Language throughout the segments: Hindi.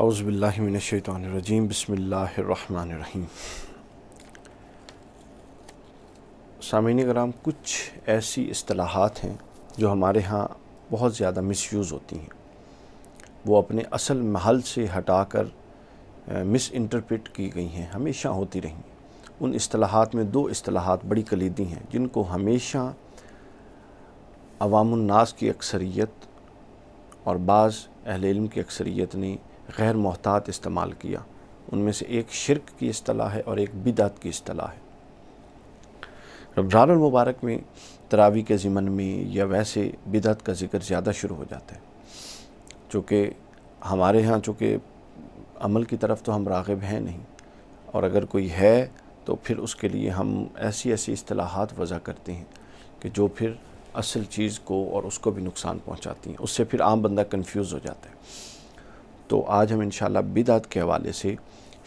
अउज़बिल्लिमिनशैतरजीम बसमीम सामिन कराम कुछ ऐसी असलाहत हैं जो हमारे यहाँ बहुत ज़्यादा मिस यूज़ होती हैं वो अपने असल महल से हटा कर मिस इंटरप्रेट की गई हैं हमेशा होती रहीं उन असलाहत में दो असलाहत बड़ी कलीदी हैं जिनको हमेशा अवामनास की अक्सरियत और बाज़ अहल की अक्सरियत ने गैर महतात इस्तेमाल किया उनमें से एक शिरक की असलाह है और एक बिदात की असलाह है रमज़ानमबारक में तरावी के ज़िमन में या वैसे बिदात का जिक्र ज़्यादा शुरू हो जाता है चूँकि हमारे यहाँ चूँकि अमल की तरफ तो हम रागब हैं नहीं और अगर कोई है तो फिर उसके लिए हम ऐसी ऐसी असलाहत वज़ा करते हैं कि जो फिर असल चीज़ को और उसको भी नुकसान पहुँचाती हैं उससे फिर आम बंदा कन्फ्यूज़ हो जाता है तो आज हम इन बिदात के हवाले से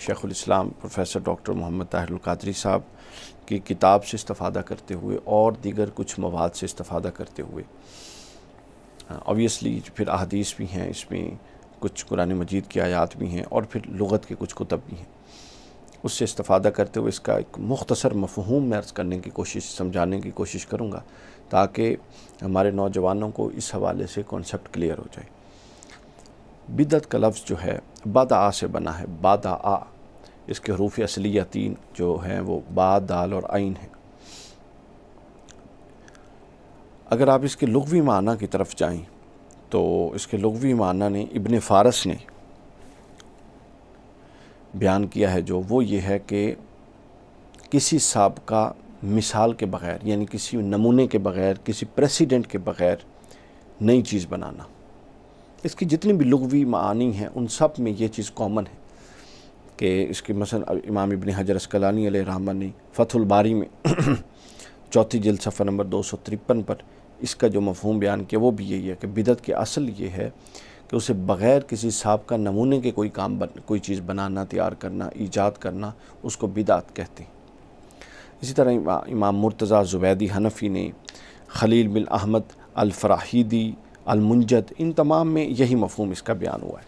इस्लाम प्रोफेसर डॉक्टर मोहम्मद ताहिलकादरी साहब की किताब से इस्तादा करते हुए और दीगर कुछ मवाद से इस्तादा करते हुए ओबियसली हाँ, फिर अदीस भी हैं इसमें कुछ कुरान मजीद की आयात भी हैं और फिर लगत के कुछ कुतब भी हैं उससे इस्तादा करते हुए इसका एक मुख्तसर मफहूम मैं अर्ज़ करने की कोशिश समझाने की कोशिश करूँगा ताकि हमारे नौजवानों को इस हवाले से कॉन्सेप्ट क्लियर हो जाए बिदत का लफ्ज़ जो है बाद आ से बना है बाद आ इसके हरूफ असलिया तीन जो हैं वो बा दाल और आइन है अगर आप इसके लघवी माना की तरफ जाएं तो इसके लघवी माना ने इबन फारस ने बयान किया है जो वो ये है कि किसी सबका मिसाल के बग़ैर यानी किसी नमूने के बग़ैर किसी प्रेसिडेंट के बग़ैर नई चीज़ बनाना इसकी जितनी भी लगवी मानी हैं उन सब में ये चीज़ कॉमन है कि इसके मसल इमाम इबन हजर असकलानी रहमा ने फतुलबारी में चौथी जल सफ़र नंबर दो सौ तिरपन पर इसका जो मफहम बयान किया वो भी यही है कि बिदत के असल ये है कि उसे बग़ैर किसी साहब का नमूने के कोई काम बन कोई चीज़ बनाना तैयार करना ईजाद करना उसको बिदात कहते हैं इसी तरह इमा, इमाम मुर्तज़ा ज़ुबैदी हनफ़ी ने खलील बिन अहमद अलफराहीदी अलमुंजद इन तमाम में यही मफहम इसका बयान हुआ है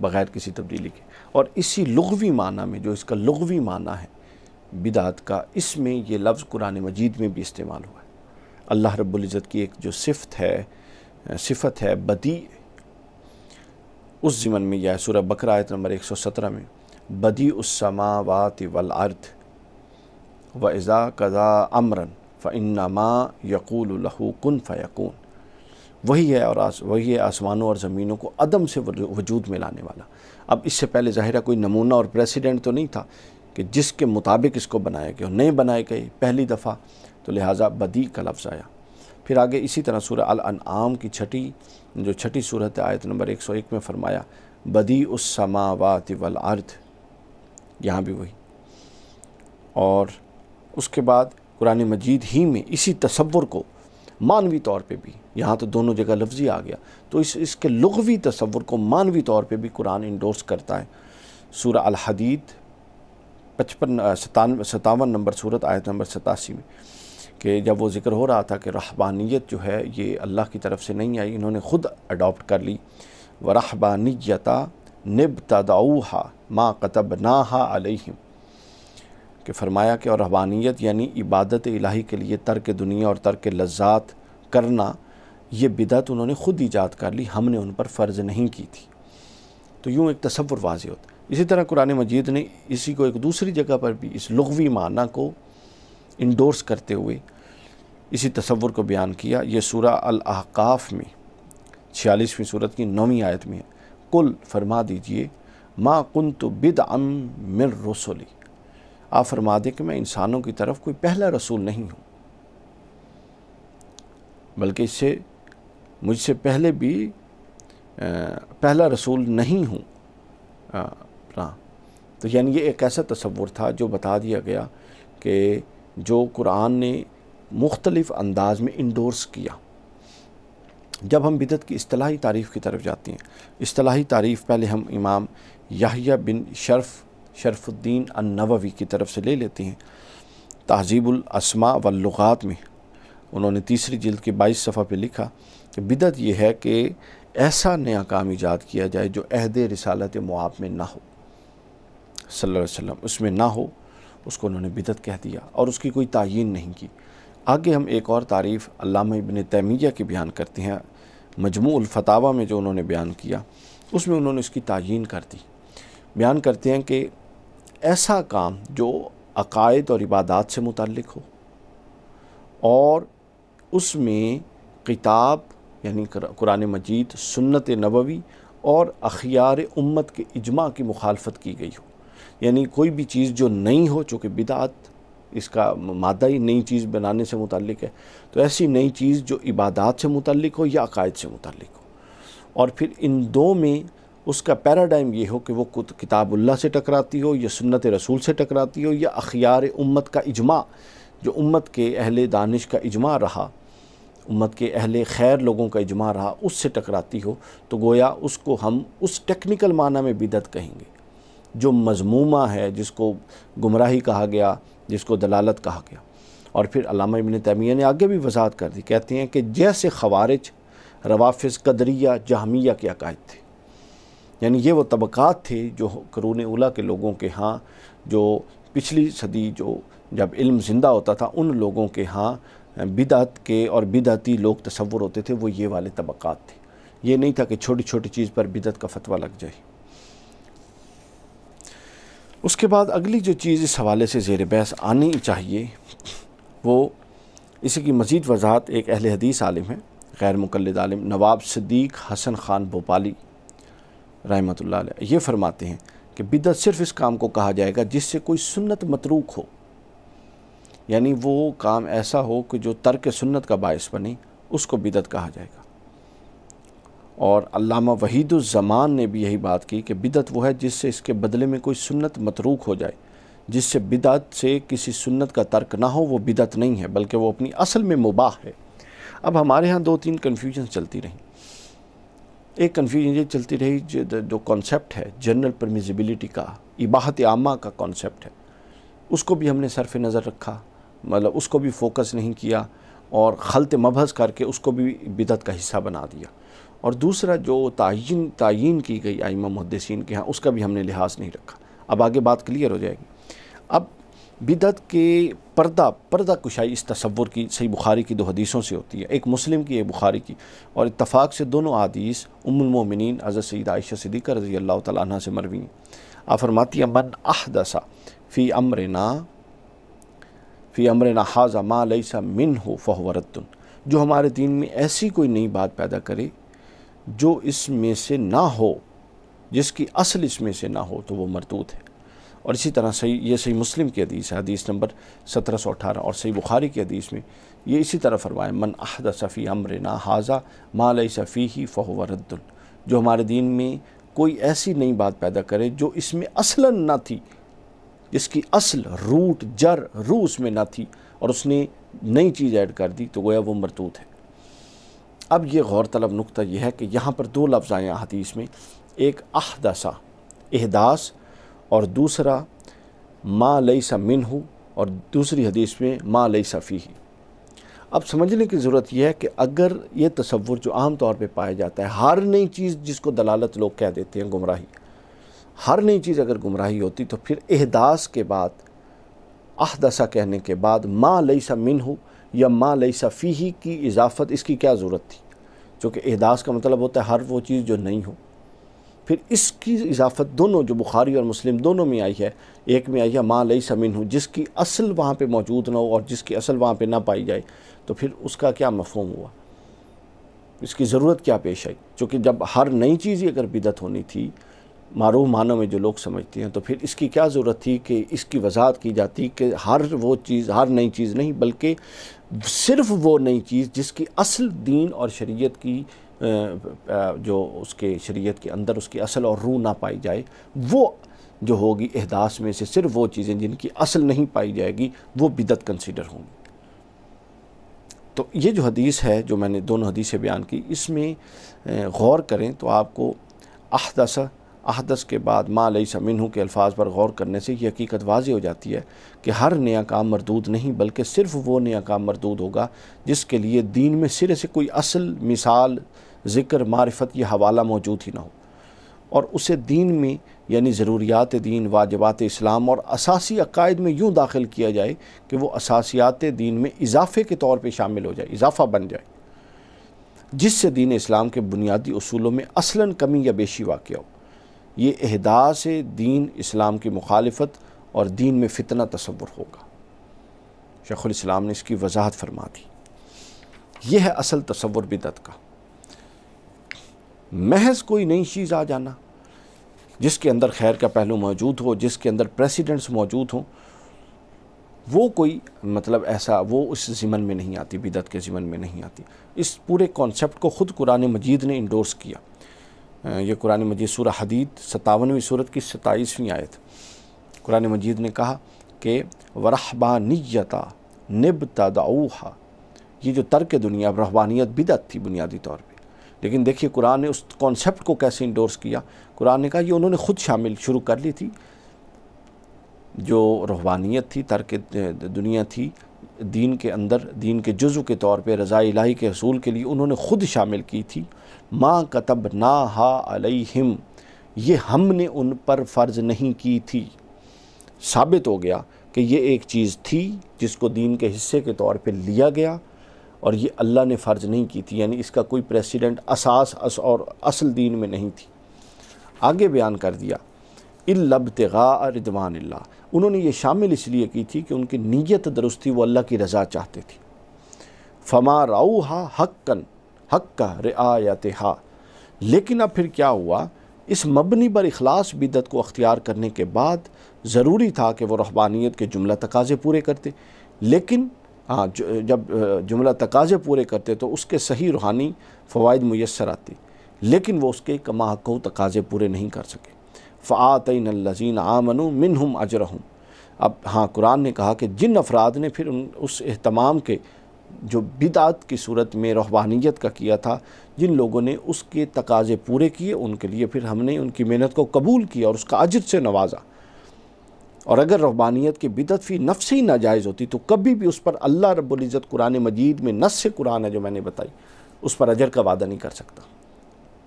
बग़ैर किसी तब्दीली के और इसी लघवी माना में जो इसका लगवी माना है बिदात का इसमें यह लफ्ज़ कुरान मजीद में भी इस्तेमाल हुआ है अल्लाह रब्ज़त की एक जो सिफत है सिफत है बदी उस ज़मन में यह सूरह नंबर आयत नंबर सत्रह में बदी उसमावात वल अर्थ व इज़ा कज़ा अमरन फ़ इन्ना यकूल लहू कन फ़यकून वही है और आस वही है आसमानों और ज़मीनों को अदम से वजूद में लाने वाला अब इससे पहले ज़ाहिर है कोई नमूना और प्रेसिडेंट तो नहीं था कि जिसके मुताबिक इसको बनाया गया नए बनाए गए पहली दफ़ा तो लिहाजा बदी का लफ्ज़ आया फिर आगे इसी तरह सूर्य अल की छठी जो छठी सूरत आयत नंबर एक सौ एक में फ़रमाया बदी उस समावात वल अर्थ यहाँ भी वही और उसके बाद कुरान मजीद ही में इसी तस्वुर को मानवी तौर पे भी यहाँ तो दोनों जगह लफ्ज़ी आ गया तो इस इसके लगवी तस्वुर को मानवी तौर पे भी कुरान इंडोर्स करता है सूर अलहदीद पचपन सतान सतावन नंबर सूरत आयत नंबर सतासी में कि जब वो ज़िक्र हो रहा था कि रहबानियत जो है ये अल्लाह की तरफ से नहीं आई इन्होंने ख़ुद अडोप्ट कर ली व रहबानियता निब हा माँ कतब हा अलहम कि फरमाया कि और रबानियत यानी इबादत इलाही के लिए तर्क दुनिया और तर्क लज्जात करना ये बिदत उन्होंने ख़ुद ईजाद कर ली हमने उन पर फ़र्ज़ नहीं की थी तो यूँ एक तस्वुर वाज होता इसी तरह कुरान मजीद ने इसी को एक दूसरी जगह पर भी इस लघवी माना को इंडोर्स करते हुए इसी तस्वुर को बयान किया ये सूरा अलहकाफ़ में छियालीसवीं सूरत की नौवीं आयत में है कुल फरमा दीजिए माँ कुंत बिद अम मिर रसोली आप फरमा दें कि मैं इंसानों की तरफ कोई पहला रसूल नहीं हूँ बल्कि इससे मुझसे पहले भी पहला रसूल नहीं हूँ अपना तो यानी ये एक ऐसा तस्वुर था जो बता दिया गया कि जो कुरान ने मुख्तलिफ़ अंदाज में इंडोर्स किया जब हम बिदत की असलाही तारीफ़ की तरफ जाते हैं असलाही तारीफ़ पहले हम इमाम याहिया बिन शर्फ़ शरफुद्दीन अन्नवी की तरफ से ले लेते हैं तहजीबुलसमा व लुगात में उन्होंने तीसरी जिल्द के बाईस सफ़ा पे लिखा कि बिदत यह है कि ऐसा नया काम ईजाद किया जाए जो अहद रसालत मुआब में ना हो सल्लम उसमें ना हो उसको उन्होंने बिदत कह दिया और उसकी कोई तयन नहीं की आगे हम एक और तारीफ़ अलामा इबन तैमिया के बयान करते हैं मजमूलफतावा में जो उन्होंने बयान किया उसमें उन्होंने इसकी तयन कर दी बयान करते हैं कि ऐसा काम जो अकायद और इबादत से मुतल हो और उसमें किताब यानी कुरान मजीद सुन्नत नबवी और अखियार उम्मत के इजमा की मुखालफत की गई हो यानी कोई भी चीज़ जो नई हो चूँकि बिदात इसका मादा ही नई चीज़ बनाने से मुतलिक है तो ऐसी नई चीज़ जो इबादत से मुतलिक हो या अकायद से मुतलिक हो और फिर इन दो में उसका पैराडाइम ये हो कि वो किताबुल्ला से टकराती हो या सुन्नत रसूल से टकराती हो या अखियार उम्मत का इजमा जो उम्मत के अहल दानिश का इजमा रहा उम्मत के अहल खैर लोगों का इजमा रहा उससे टकराती हो तो गोया उसको हम उस टेक्निकल माना में बिदत कहेंगे जो मजमूमा है जिसको गुमराही कहा गया जिसको दलालत कहा गया और फिर अलामा इबन तैमिया ने आगे भी वजाहत कर दी कहते हैं कि जैसे खवारिज रवाफ़ कदरिया जहमिया के अकायद थे यानी ये वो तबक़ात थे जो करून उला के लोगों के यहाँ जो पिछली सदी जो जब इल्म ज़िंदा होता था उन लोगों के यहाँ बिदात के और बिदाती लोग तस्वुर होते थे वो ये वाले तबक़ात थे ये नहीं था कि छोटी छोटी चीज़ पर बिदत का फतवा लग जाए उसके बाद अगली जो चीज़ इस हवाले से जेर बहस आनी चाहिए वो इसी की मज़ीद वजाहत एक अहल हदीस आलिम है गैर मुकलद आलिम नवाब सदीक हसन ख़ान भोपाली रहमतुल्लाह ये फरमाते हैं कि बिदत सिर्फ इस काम को कहा जाएगा जिससे कोई सुन्नत मतरूक हो यानी वो काम ऐसा हो कि जो तर्क सुन्नत का बायस बने उसको बिदत कहा जाएगा और अल्लामा वहीदुलज़मान ने भी यही बात की कि बिदत वो है जिससे इसके बदले में कोई सुन्नत मतरूक हो जाए जिससे बिदत से किसी सुन्नत का तर्क ना हो वो बिदत नहीं है बल्कि वो अपनी असल में मुबाह है अब हमारे यहाँ दो तीन कन्फ्यूजन चलती रहीं एक कन्फ्यूजन ये चलती रही जो कॉन्सेप्ट है जनरल परमिजिबिलिटी का इबाहत आमा का कॉन्सेप्ट है उसको भी हमने सरफ नज़र रखा मतलब उसको भी फोकस नहीं किया और खलत मबहस करके उसको भी बिदत का हिस्सा बना दिया और दूसरा जो तयन तयन की गई आइमा मुहदसिन के यहाँ उसका भी हमने लिहाज नहीं रखा अब आगे बात क्लियर हो जाएगी अब बिदत के पर्दा पर्दा कुशाई इस तस्वुर की सही बुखारी की दो हदीसों से होती है एक मुस्लिम की एक बुखारी की और इतफ़ाक़ से दोनों हदीस उमुलमोमिन अज़र सईद आयशा सिद्दीक़ रज़ी अल्लाह तह से मरवी आफरमाती फरमाती मन अहदसा फ़ी अमरना फ़ी अमरना हाजा मा लईसा मिन हो फ़हवरतन जो हमारे दीन में ऐसी कोई नई बात पैदा करे जो इसमें से ना हो जिसकी असल इसमें से ना हो तो वो मरदूत है और इसी तरह सही ये सही मुस्लिम की हदीस है हदीस नंबर सत्रह सौ अठारह और सही बुखारी की हदीस में ये इसी तरह फरमाए मन अहद सफ़ी अमर ना हाजा माल सफ़ी ही फ़हु जो हमारे दीन में कोई ऐसी नई बात पैदा करे जो इसमें असला ना थी इसकी असल रूट जर रू उसमें ना थी और उसने नई चीज़ ऐड कर दी तो गोया वो मरतूत है अब ये गौर तलब नुकता यह है कि यहाँ पर दो लफ्ज़ आए हदीस में एक अहदसा अहदास और दूसरा माँ लई सा मिन हो और दूसरी हदीस में माँ लई सफ़ी ही अब समझने की ज़रूरत यह है कि अगर ये तस्वुर जो आम तौर पे पाया जाता है हर नई चीज़ जिसको दलालत लोग कह देते हैं गुमराही हर नई चीज़ अगर गुमराही होती तो फिर एहदास के बाद अहदसा कहने के बाद माँ लई सा मिन हो या माँ लई सा फ़ी ही की इजाफ़त इसकी क्या ज़रूरत थी चूँकि अहदास का मतलब होता है हर वो चीज़ जो नहीं हो फिर इसकी इजाफत दोनों जो बुखारी और मुस्लिम दोनों में आई है एक में आई है माँ लई समिन हूँ जिसकी असल वहाँ पर मौजूद ना हो और जिसकी असल वहाँ पर ना पाई जाए तो फिर उसका क्या मफहम हुआ इसकी ज़रूरत क्या पेश आई चूँकि जब हर नई चीज़ ही अगर बिदत होनी थी मारूफ मानों में जो लोग समझते हैं तो फिर इसकी क्या ज़रूरत थी कि इसकी वजाहत की जाती कि हर वो चीज़ हर नई चीज़ नहीं बल्कि सिर्फ़ वो नई चीज़ जिसकी असल दीन और शरीयत की जो उसके शरीयत के अंदर उसकी असल और रूह ना पाई जाए वो जो होगी अहदास में से सिर्फ वो चीज़ें जिनकी असल नहीं पाई जाएगी वो बिदत कंसीडर होंगी तो ये जो हदीस है जो मैंने दोनों हदीसें बयान की इसमें गौर करें तो आपको अहदस अहदस के बाद माँ लई समिन के अल्फाज पर गौर करने से ये हकीकत वाजी हो जाती है कि हर नया काम मरदूद नहीं बल्कि सिर्फ वो नया काम मरदूद होगा जिसके लिए दीन में सिरे से कोई असल मिसाल ज़िक्र मारफत यह हवाला मौजूद ही ना हो और उसे दीन में यानी ज़रूरियात दीन वाजबात इस्लाम और असासी अकायद में यूँ दाखिल किया जाए कि वो असासियात दीन में इजाफ़े के तौर पर शामिल हो जाए इजाफ़ा बन जाए जिससे दीन इस्लाम के बुनियादी असूलों में असला कमी या बेशी वाक़ हो ये अहदास दीन इस्लाम की मुखालफत और दीन में फितना तस्वुर होगा शेखुल इस्लाम ने इसकी वजाहत फरमा दी यह है असल तस्वुर बिदत का महज कोई नई चीज़ आ जाना जिसके अंदर खैर का पहलू मौजूद हो जिसके अंदर प्रेसिडेंट्स मौजूद हों वो कोई मतलब ऐसा वो उस ज़िमन में नहीं आती बिदत के ज़िमन में नहीं आती इस पूरे कॉन्सेप्ट को ख़ुद कुरान मजीद ने इंडोर्स किया ये कुरान मजीद सूर हदीद सतावनवीं सूरत की सताईसवीं आयत कुरान मजीद ने कहा कि वरहबानियता निब तदाऊ ये जो तर्क दुनिया रहबानियत बिदत थी बुनियादी तौर पर लेकिन देखिए कुरान ने उस कॉन्सेप्ट को कैसे इंडोर्स किया कुरान ने कहा ये उन्होंने खुद शामिल शुरू कर ली थी जो रूहानियत थी तर्क दुनिया थी दीन के अंदर दीन के जुजु के तौर पर रज़ा इलाही के हसूल के लिए उन्होंने ख़ुद शामिल की थी माँ कतब ना हा अलहिम ये हमने उन पर फ़र्ज़ नहीं की थी साबित हो गया कि ये एक चीज़ थी जिसको दीन के हिस्से के तौर पर लिया गया और ये अल्लाह ने फ़र्ज़ नहीं की थी यानी इसका कोई प्रेसिडेंट असास अस और असल दीन में नहीं थी आगे बयान कर दिया तगा रिदवान उन्होंने ये शामिल इसलिए की थी कि उनकी नीयत दुरुस्त थी वो अल्लाह की रज़ा चाहते थी फमा राउ हा हक्कन हक्का रियायत हा लेकिन अब फिर क्या हुआ इस मबनी पर अखलास बिदत को अख्तियार करने के बाद ज़रूरी था कि वह रहबानियत के जुमला तकाजे पूरे करते लेकिन हाँ जब जुमला तकाजे पूरे करते तो उसके सही रूहानी फ़वाद मैसर आती लेकिन वो उसके कमा को तकाजे पूरे नहीं कर सके फ़ातिन लजीन आमनु मिन हम अजर हूँ अब हाँ कुरान ने कहा कि जिन अफराद ने फिर उन उस अहतमाम के जो बिदात की सूरत में रहबानियत का किया था जिन लोगों ने उसके तकाजे पूरे किए उनके लिए फिर हमने उनकी मेहनत को कबूल किया और उसका अजर से नवाजा और अगर रूबानियत की बिदत फ़ी नफ्स ही नाजायज़ होती तो कभी भी उस पर अल्लाह रब्ज़त कुरान मजीद में नस से कुरान है जो मैंने बताई उस पर अजर का वादा नहीं कर सकता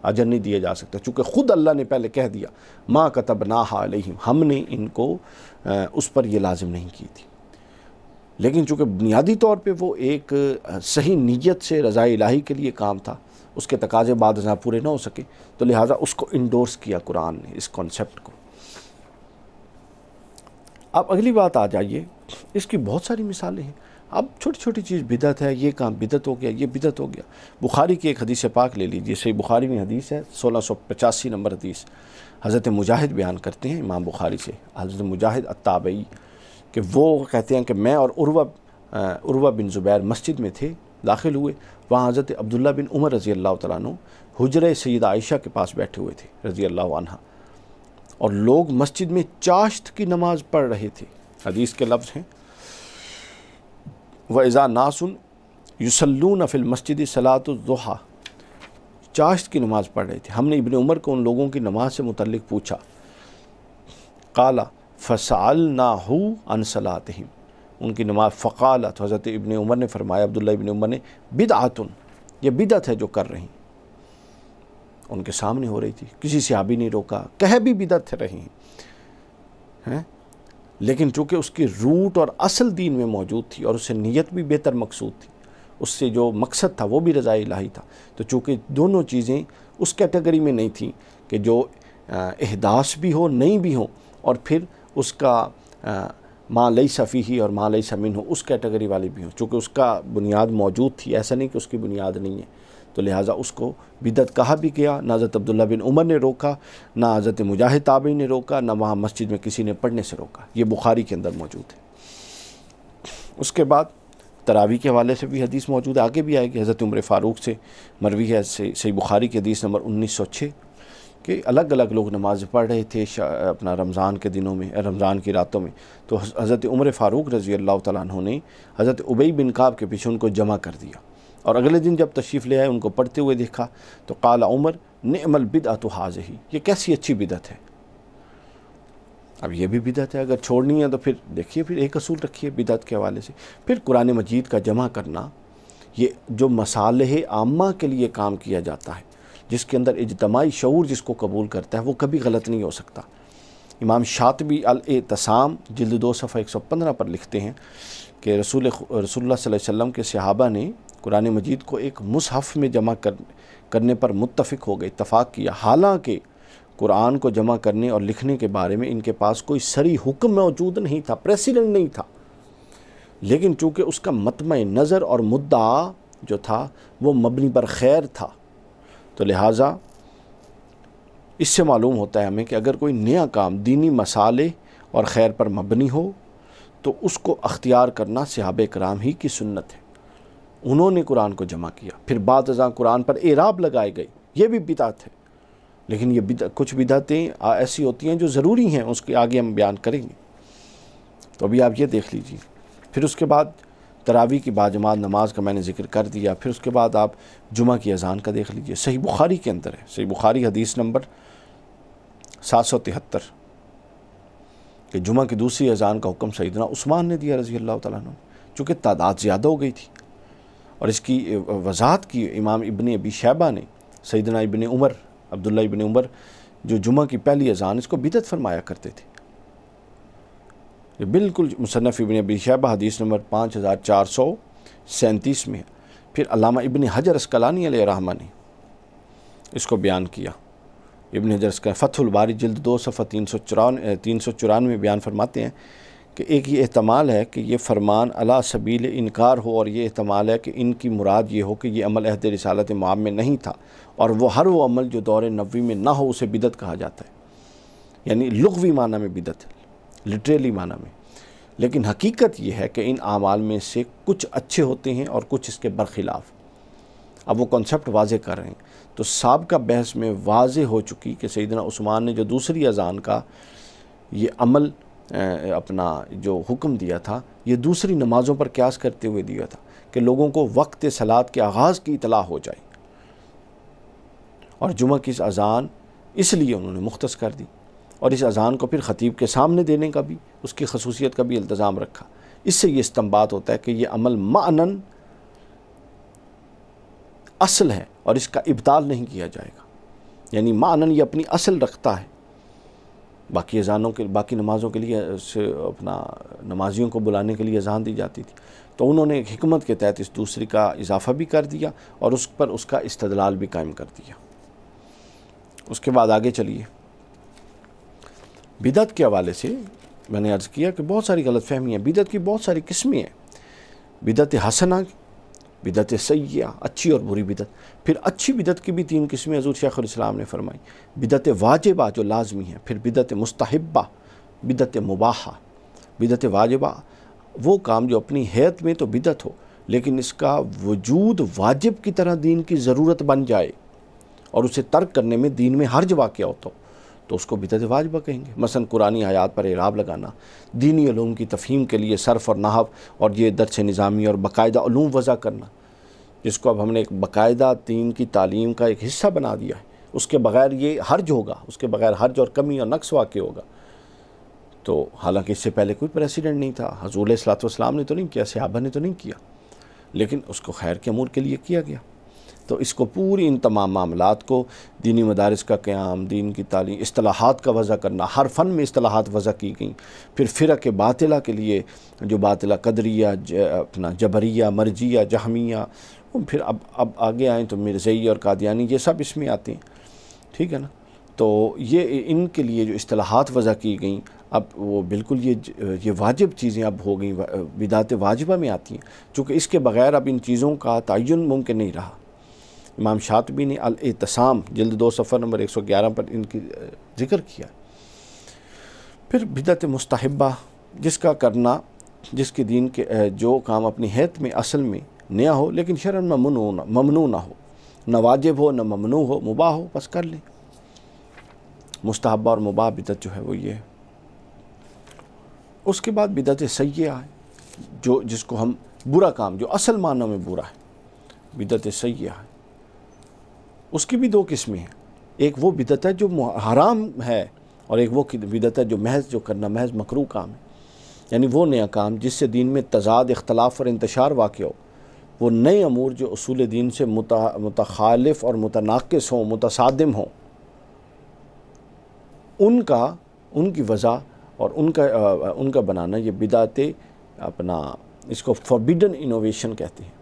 अजर नहीं दिया जा सकता चूँकि ख़ुद अल्लाह ने पहले कह दिया माँ कतब ना हालम हमने इनको उस पर यह लाजिम नहीं की थी लेकिन चूँकि बुनियादी तौर पर वो एक सही नीयत से रज़ा इलाही के लिए काम था उसके तकाजे बाद पूरे ना हो सके तो लिहाजा उसको इंडोर्स किया कुरान ने इस कॉन्सेप्ट को अब अगली बात आ जाइए इसकी बहुत सारी मिसालें हैं अब छोटी छोटी चीज़ बिदत है ये काम बिदत हो गया ये बिदत हो गया बुखारी की एक हदीस पाक ले लीजिए सही बुखारी में हदीस है सोलह सौ पचासी नंबर हदीस हज़रत मुजाहिद बयान करते हैं इमाम बुखारी से हज़रत मुजाहिद अताबई कि वो कहते हैं कि मैं और उर्वा उर्वा बिन ज़ुबैर मस्जिद में थे दाखिल हुए वहाँ हज़रत अब्दुल्ला बिन उमर रज़ी अल्लाह तु हजर सैद आयशा के पास बैठे हुए थे रज़ी अल्लाह और लोग मस्जिद में चाश्त की नमाज पढ़ रहे थे हदीस के लफ्ज़ हैं वज़ा नासुन युसलून नफिल मस्जिद सलातुज़ुहा चाश्त की नमाज पढ़ रहे थे हमने इबन उमर को उन लोगों की नमाज से मुतल पूछा काला फ़साल ना हो अनसलात उनकी नमाज फ़कालत हज़रत इबन उमर ने फरमाया अब्दुल्ला इबन उमर ने बिदआतुन ये बिदत है जो कर रही उनके सामने हो रही थी किसी से आबी नहीं रोका कह भी बिदत रही हैं है? लेकिन चूँकि उसकी रूट और असल दीन में मौजूद थी और उससे नीयत भी बेहतर मकसूद थी उससे जो मकसद था वो भी रज़ा इलाही था तो चूँकि दोनों चीज़ें उस कैटेगरी में नहीं थी कि जो अहदास भी हो नहीं भी हो और फिर उसका माँ लई सफ़ी ही और माँ लई समीन हो उस कैटेगरी वाली भी हो चूँकि उसका बुनियाद मौजूद थी ऐसा नहीं कि उसकी बुनियाद नहीं है तो लिहाजा उसको बिदत कहा भी गया ना हज़रत अब्दुल्ला बिन उमर ने रोका ना हज़रत मुजाहिद ताबी ने रोका ना वहाँ मस्जिद में किसी ने पढ़ने से रोका ये बुखारी के अंदर मौजूद है उसके बाद तरावी के हवाले से भी हदीस मौजूद आगे भी आएगी हज़रत उम्र फ़ारूक से मरवी है सही बुखारी की हदीस नंबर उन्नीस सौ छः कि अलग अलग लोग नमाज़ पढ़ रहे थे अपना रमज़ान के दिनों में रमज़ान की रातों में तो हज़रत उम्र फ़ारूक रज़ी अल्लाह तु हज़रत उबई बिन काब के पीछे उनको जमा कर दिया और अगले दिन जब तशरीफ़ ले आए उनको पढ़ते हुए देखा तो काला उमर नमल बिदअत हाज ही ये कैसी अच्छी बिदत है अब ये भी बिदत है अगर छोड़नी है तो फिर देखिए फिर एक असूल रखिए बिदत के हवाले से फिर कुरान मजीद का जमा करना ये जो मसाले आमा के लिए काम किया जाता है जिसके अंदर इजतमाही शूर जिसको कबूल करता है वो कभी गलत नहीं हो सकता इमाम शातबी अल ए तसाम जल्द दो सफ़ा एक सौ पंद्रह पर लिखते हैं कि रसूल रसूल वसम के सहाबा ने कुरान मजीद को एक मुसहफ़ में जमा कर करने पर मुतफ़ हो गए इतफ़ाक़ किया हालांकि कुरान को जमा करने और लिखने के बारे में इनके पास कोई सरी हुक्म मौजूद नहीं था प्रेसिडेंट नहीं था लेकिन चूँकि उसका मतम नज़र और मुद्दा जो था वो मबनी पर खैर था तो लिहाजा इससे मालूम होता है हमें कि अगर कोई नया काम दीनी मसाले और खैर पर मबनी हो तो उसको अख्तियार करना सिहाब कराम ही की सुन्नत है उन्होंने कुरान को जमा किया फिर बाद कुरान पर एराब लगाई गई ये भी बिदात है लेकिन ये बिदा, कुछ बिदातें ऐसी होती हैं जो ज़रूरी हैं उसके आगे हम बयान करेंगे तो अभी आप ये देख लीजिए फिर उसके बाद तरावी की बाजमात नमाज का मैंने जिक्र कर दिया फिर उसके बाद आप जुमा की अजान का देख लीजिए सही बुखारी के अंदर है सही बुखारी हदीस नंबर सात सौ तिहत्तर कि जुमा की दूसरी अजान का हुक्म सईदना उस्मान ने दिया रज़ी अल्लाह तु चूँकि तादाद ज़्यादा हो गई थी और इसकी वजाहत की इमाम इबन अबी शैबा ने सईदना इबन उमर अब्दुल्ला इबन उमर जो जुमा की पहली अजान इसको बिदत फरमाया करते थे बिल्कुल मुसनफ़ इबन अबी शैबा हदीस नंबर पाँच हज़ार चार सौ सैंतीस में फिर अलामा इबन हजर असकलानी रहमा ने इसको बयान किया इबन हजरस का फ़तुलबारी जल्द दो सफ़ा तीन सौ चौरान तीन सौ चौरानवे बयान फरमाते हैं कि एक ये अहतमाल है कि ये फ़रमान अला सबील इनकार हो और ये अहतमाल है कि इनकी मुराद ये हो कि ये अमल अहद रसालत माम में नहीं था और वह हर वो अमल जो दौर नबी में ना हो उसे बिदत कहा जाता है यानी लगवी माना में बिदत है लिटरेली माना में लेकिन हकीकत यह है कि इन अमाल में से कुछ अच्छे होते हैं और कुछ इसके बरखिलाफ़ अब वो कॉन्सेप्ट वाज कर रहे हैं तो सबका बहस में वाज हो चुकी कि सईदना उस्मान ने जो दूसरी अजान का ये अमल अपना जो हुक्म दिया था ये दूसरी नमाज़ों पर क्यास करते हुए दिया था कि लोगों को वक्त सलाद के आगाज़ की इतला हो जाए और जुमा की इस अजान इसलिए उन्होंने मुख्त कर दी और इस अजान को फिर ख़तीब के सामने देने का भी उसकी खसूसियत का भी इल्तज़ाम रखा इससे ये इस्तम्बात होता है कि यह अमल मनन असल है और इसका इब्ताल नहीं किया जाएगा यानी मानन ये अपनी असल रखता है बाकी अजानों के बाकी नमाज़ों के लिए अपना नमाजियों को बुलाने के लिए अजान दी जाती थी तो उन्होंने एक हमत के तहत इस दूसरी का इजाफा भी कर दिया और उस पर उसका इस्तलाल भी कायम कर दिया उसके बाद आगे चलिए बिदत के हवाले से मैंने अर्ज़ किया कि बहुत सारी गलत फहमियाँ बिदत की बहुत सारी किस्में हैं बिदत हसना बिदत सयाह अच्छी और बुरी बिदत फिर अच्छी बिदत की भी तीन किस्में हजूर शेखुलस्लाम ने फरमाई बिदत वाजिबा जो लाजमी है फिर बिदत मुस्तहबा बिदत मुबाहा बिदत वाजिबा वो काम जो अपनी हैत में तो बिदत हो लेकिन इसका वजूद वाजिब की तरह दीन की ज़रूरत बन जाए और उसे तर्क करने में दीन में हर्ज वाक़ होता हो तो उसको बिदत वाजबा कहेंगे मसन कुरानी हयात पर एराब लगाना दीनी ूम की तफहीम के लिए सरफ़ और नहब और ये दर्श निज़ामी और बाकायदा ूम वज़ा करना जिसको अब हमने एक बाकायदा दीन की तालीम का एक हिस्सा बना दिया है उसके बग़ैर ये हर्ज होगा उसके बग़ैर हर्ज और कमी और नक्स वाक़ होगा तो हालांकि इससे पहले कोई प्रेसिडेंट नहीं था हजूल सलात ने तो नहीं किया सिबा ने तो नहीं किया लेकिन उसको खैर के अमूर के लिए किया गया तो इसको पूरी इन तमाम मामला को दीनी मदारस का क्याम दीन की तालीम असलाहत का वज़ा करना हर फ़न में असलाहत वज़ा की गई फिर फ़िर के बातिला के लिए जो बातिला कदरिया ज, अपना जबरिया मर्जिया जहमिया फिर अब अब आगे आएँ तो मिर्जई और कादियानी ये सब इसमें आते हैं ठीक है ना तो ये इनके लिए जो असलाहत वज़ा की गई अब वो बिल्कुल ये ये वाजिब चीज़ें अब हो गई विदात वाजिबा में आती हैं चूँकि इसके बग़ैर अब इन चीज़ों का तयन मुमकिन नहीं रहा इमाम शातबी ने अलतसाम जल्द दो सफ़र नंबर एक सौ ग्यारह पर इनकी जिक्र किया फिर बिदत मुस्तहबा जिसका करना जिसके दीन के जो काम अपनी हैत में असल में नया हो लेकिन शरण ममनू ना ममनू ना हो न वाजिब हो न ममनू हो मुबा हो बस कर लें मुस्तहबा और मुबा बिदत जो है वो ये है उसके बाद बिदत सैया है जो जिसको हम बुरा काम जो असल मानों में बुरा है बिदत सैया है उसकी भी दो किस्में हैं एक वो बिदत है जो हराम है और एक वो बिदत है जो महज जो करना महज मकरू काम है यानी वो नया काम जिससे दीन में तजाद इख्तलाफ और इंतशार वाक़ हो वो नए अमूर जो असूल दीन से मुतखालफ और मुतनाक़ हों मुतम हों उनका उनकी वजह और उनका आ, उनका बनाना ये बिदात अपना इसको फॉरबिडन इनोवेशन कहते हैं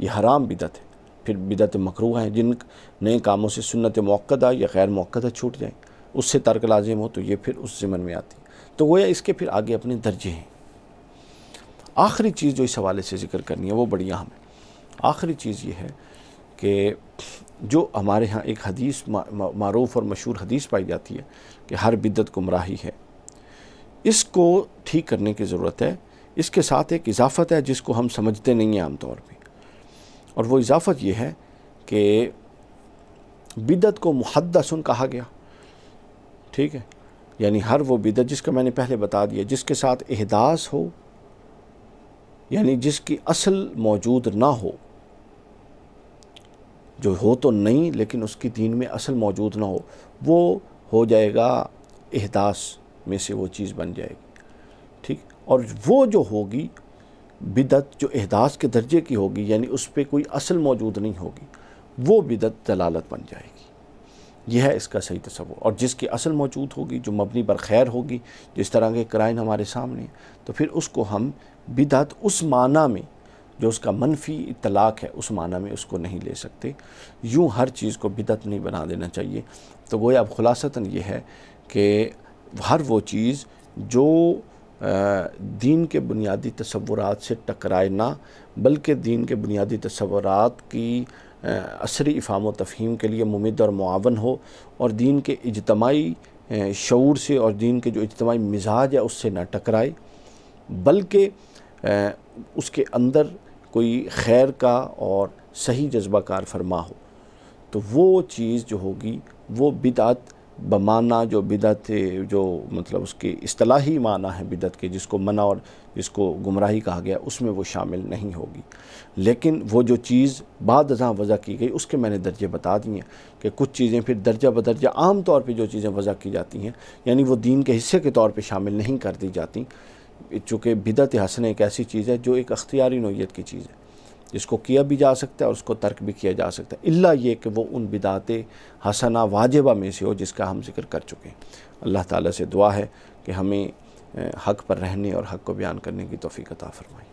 ये हराम बिदत है फिर बिदत मकरू हैं जिन नए कामों से सुनत मौक़ा या गैर मौक़दा छूट जाए उससे तर्क लाजिम हो तो ये फिर उस ज़मन में आती तो या इसके फिर आगे अपने दर्जे हैं आखिरी चीज़ जो इस हवाले से जिक्र करनी है वो बड़ी अहम है आखिरी चीज़ ये है कि जो हमारे यहाँ एक हदीस मरूफ़ और मशहूर हदीस पाई जाती है कि हर बिदत गुमराही है इसको ठीक करने की ज़रूरत है इसके साथ एक इजाफत है जिसको हम समझते नहीं हैं आमतौर पर और वो इजाफत ये है कि बिदत को मुहदसन कहा गया ठीक है यानी हर वो बिदत जिसका मैंने पहले बता दिया जिसके साथ अहदास हो यानी जिसकी असल मौजूद ना हो जो हो तो नहीं लेकिन उसकी दीन में असल मौजूद ना हो वो हो जाएगा अहदास में से वो चीज़ बन जाएगी ठीक और वो जो होगी बिदत जो अहदास के दर्जे की होगी यानी उस पर कोई असल मौजूद नहीं होगी वो बिदत दलालत बन जाएगी यह है इसका सही तस्वुर और जिसकी असल मौजूद होगी जो मबनी पर खैर होगी जिस तरह के क्राइन हमारे सामने तो फिर उसको हम बिदत उस माना में जो उसका मनफी इतलाक है उस माना में उसको नहीं ले सकते यूँ हर चीज़ को बिदत नहीं बना देना चाहिए तो वो अब खुलासा यह है कि हर वो चीज़ जो दीन के बुनियादी तस्वुरात से टकराए ना बल्कि दीन के बुनियादी तस्वुरात की असरी इफ़ाम तफहीम के लिए मुमद और मुआवन हो और दीन के इजतमाही शूर से और दीन के जो इजतमाही मिजाज है उससे ना टकराए बल्कि उसके अंदर कोई खैर का और सही जज्बा कार फरमा हो तो वो चीज़ जो होगी वो बिदात बमाना जो बिदत जो मतलब उसकी असलाही माना है बिदत के जिसको मना और जिसको गुमराही कहा गया उसमें वो शामिल नहीं होगी लेकिन वो जो चीज़ बाद अजा वज़ा की गई उसके मैंने दर्जे बता दिए हैं कि कुछ चीज़ें फिर दर्जा बदर्जा आम तौर पे जो चीज़ें वज़ा की जाती हैं यानी वो दीन के हिस्से के तौर पे शामिल नहीं कर दी जाती चूँकि बिदत हसन एक ऐसी चीज़ है जो एक अख्तियारी नोयत की चीज़ है जिसको किया भी जा सकता है और उसको तर्क भी किया जा सकता है इल्ला ये कि वो उन बिदात हसना वाजिबा में से हो जिसका हम जिक्र कर चुके हैं अल्लाह ताला से दुआ है कि हमें हक़ पर रहने और हक़ को बयान करने की तोफ़ी अता फ़रमाएँ